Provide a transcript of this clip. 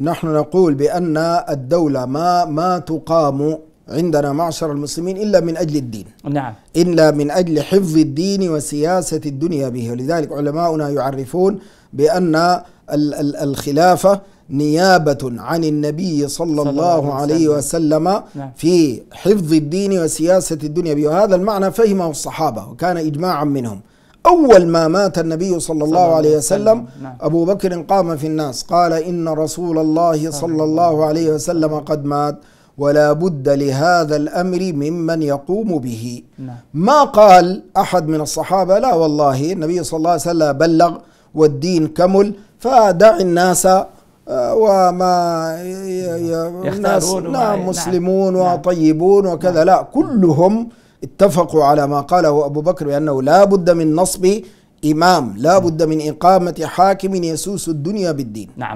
نحن نقول بأن الدولة ما ما تقام عندنا معشر المسلمين إلا من أجل الدين نعم إلا من أجل حفظ الدين وسياسة الدنيا به ولذلك علماؤنا يعرفون بأن الخلافة نيابة عن النبي صلى, صلى الله, الله عليه وسلم, وسلم نعم. في حفظ الدين وسياسة الدنيا به وهذا المعنى فهمه الصحابة وكان إجماعا منهم أول ما مات النبي صلى الله عليه وسلم نعم. أبو بكر قام في الناس قال إن رسول الله صلى الله عليه وسلم قد مات ولا بد لهذا الأمر ممن يقوم به نعم. ما قال أحد من الصحابة لا والله النبي صلى الله عليه وسلم بلغ والدين كمل فدع الناس آه، وما يختارون الناس نعم, نعم. مسلمون وطيبون وكذا لا كلهم اتفقوا على ما قاله أبو بكر بأنه لا بد من نصب إمام لا بد من إقامة حاكم يسوس الدنيا بالدين نعم